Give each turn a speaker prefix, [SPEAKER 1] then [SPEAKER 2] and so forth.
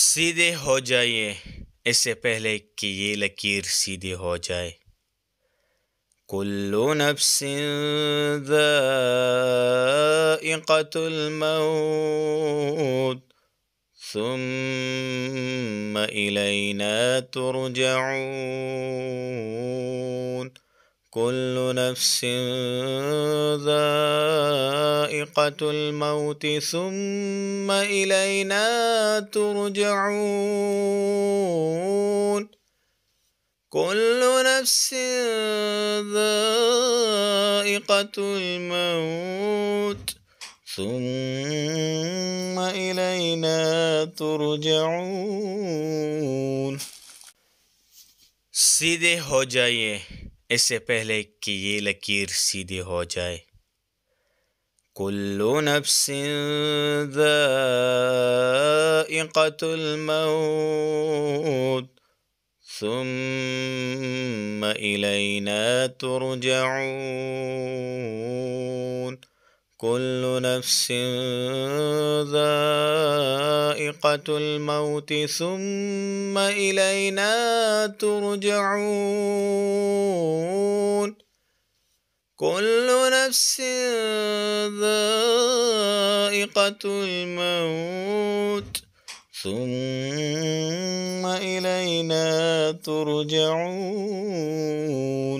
[SPEAKER 1] سیدھے ہو جائیے اس سے پہلے کہ یہ لکیر سیدھے ہو جائے کلو نب
[SPEAKER 2] الموت ثم الینا ترجعون كل نفس ذائقة الموت ثم إلينا ترجعون كل نفس ذائقة الموت ثم إلينا ترجعون
[SPEAKER 1] سيدي हो سے پہلے کہ یہ لکیر سیدھی ہو جائے کلو نفس ذائقة
[SPEAKER 2] الموت ثم إلينا ترجعون كل نفس ذائقة الموت ثم إلينا ترجعون كل نفس ذائقة الموت ثم إلينا ترجعون